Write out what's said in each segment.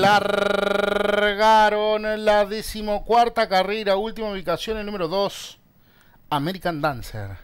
largaron la decimocuarta carrera, última ubicación, el número 2, American Dancer.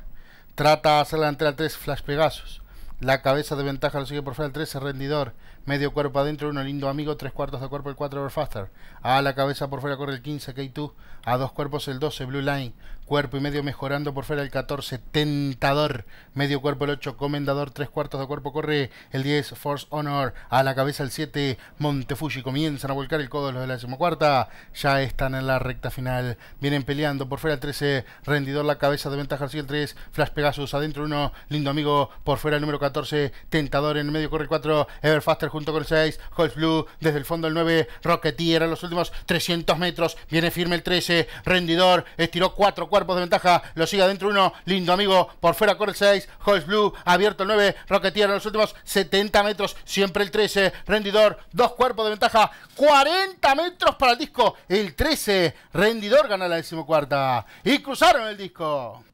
Trata hacer la a 3 Flash Pegasus. La cabeza de ventaja lo sigue por fuera el 13, rendidor. Medio cuerpo adentro, uno lindo amigo, tres cuartos de cuerpo el 4 Overfaster. A la cabeza por fuera corre el 15, K2. A dos cuerpos el 12, Blue Line. Cuerpo y medio mejorando por fuera el 14, Tentador. Medio cuerpo el 8, Comendador. Tres cuartos de cuerpo corre el 10, Force Honor. A la cabeza el 7, Montefuji. Comienzan a volcar el codo los de la decimocuarta. Ya están en la recta final. Vienen peleando por fuera el 13, rendidor. La cabeza de ventaja sigue el 3, Flash Pegasus adentro, uno lindo amigo por fuera el número 14. 14, Tentador en el medio, corre el 4, Everfaster junto con el 6, Holz Blue desde el fondo el 9, Rocketeer en los últimos 300 metros, viene firme el 13, Rendidor, estiró 4 cuerpos de ventaja, lo sigue adentro 1, lindo amigo, por fuera corre el 6, Holz Blue, abierto el 9, Rocketeer en los últimos 70 metros, siempre el 13, Rendidor, 2 cuerpos de ventaja, 40 metros para el disco, el 13, Rendidor gana la decimocuarta y cruzaron el disco.